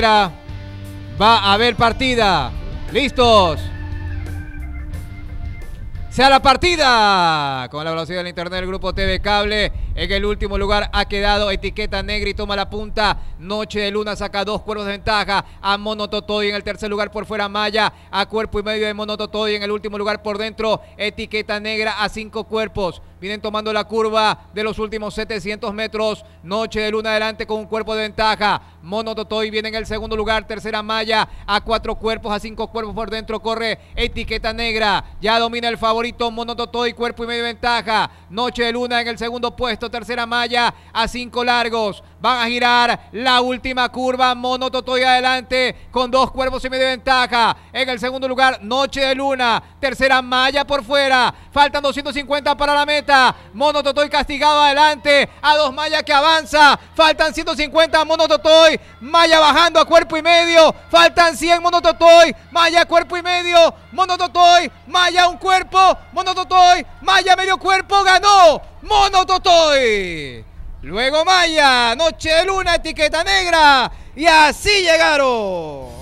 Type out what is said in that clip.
Va a haber partida. ¿Listos? Sea la partida. Con la velocidad del internet del grupo TV Cable. En el último lugar ha quedado Etiqueta Negra y toma la punta. Noche de Luna saca dos cuerpos de ventaja. A Monototoy en el tercer lugar por fuera Maya. A cuerpo y medio de Monototoy en el último lugar por dentro. Etiqueta Negra a cinco cuerpos. Vienen tomando la curva de los últimos 700 metros. Noche de Luna adelante con un cuerpo de ventaja. Mono Totoy viene en el segundo lugar. Tercera malla a cuatro cuerpos, a cinco cuerpos por dentro. Corre etiqueta negra. Ya domina el favorito Mono Totoy. Cuerpo y medio de ventaja. Noche de Luna en el segundo puesto. Tercera malla a cinco largos. Van a girar la última curva. Mono Totoy adelante con dos cuerpos y medio de ventaja. En el segundo lugar, Noche de Luna. Tercera malla por fuera. Faltan 250 para la meta. Mono Totoy castigado adelante. A dos mallas que avanza. Faltan 150 Mono Totoy. Malla bajando a cuerpo y medio. Faltan 100 Mono Totoy. Malla cuerpo y medio. Mono Totoy. Malla un cuerpo. Mono Totoy. Malla medio cuerpo. Ganó Mono Totoy. Luego Maya, Noche de Luna, Etiqueta Negra. Y así llegaron.